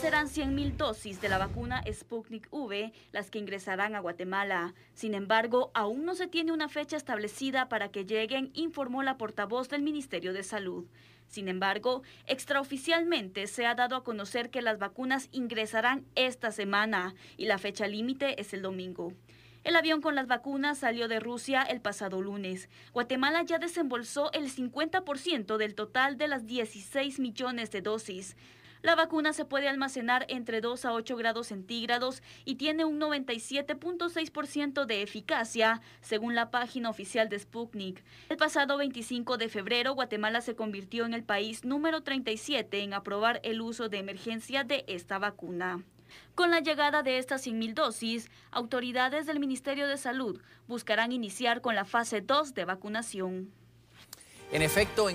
Serán 100.000 dosis de la vacuna Sputnik V las que ingresarán a Guatemala. Sin embargo, aún no se tiene una fecha establecida para que lleguen, informó la portavoz del Ministerio de Salud. Sin embargo, extraoficialmente se ha dado a conocer que las vacunas ingresarán esta semana y la fecha límite es el domingo. El avión con las vacunas salió de Rusia el pasado lunes. Guatemala ya desembolsó el 50% del total de las 16 millones de dosis. La vacuna se puede almacenar entre 2 a 8 grados centígrados y tiene un 97.6% de eficacia, según la página oficial de Sputnik. El pasado 25 de febrero, Guatemala se convirtió en el país número 37 en aprobar el uso de emergencia de esta vacuna. Con la llegada de estas 100.000 dosis, autoridades del Ministerio de Salud buscarán iniciar con la fase 2 de vacunación. En efecto,